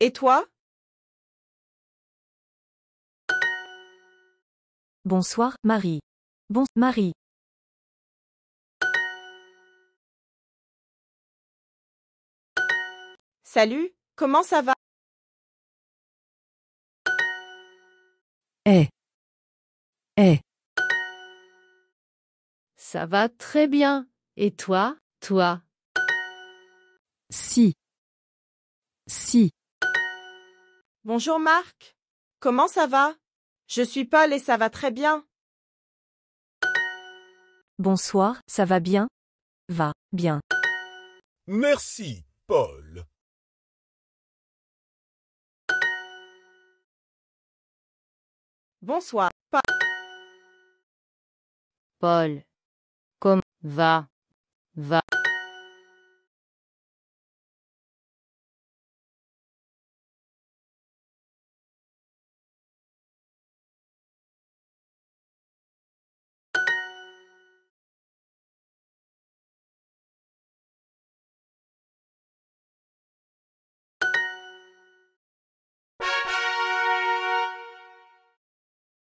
Et toi Bonsoir, Marie. Bon, Marie. Salut, comment ça va Eh. Eh. Ça va très bien. Et toi, toi Si. Si. Bonjour Marc. Comment ça va Je suis Paul et ça va très bien. Bonsoir, ça va bien Va bien. Merci, Paul. Bonsoir, pa Paul. comment va va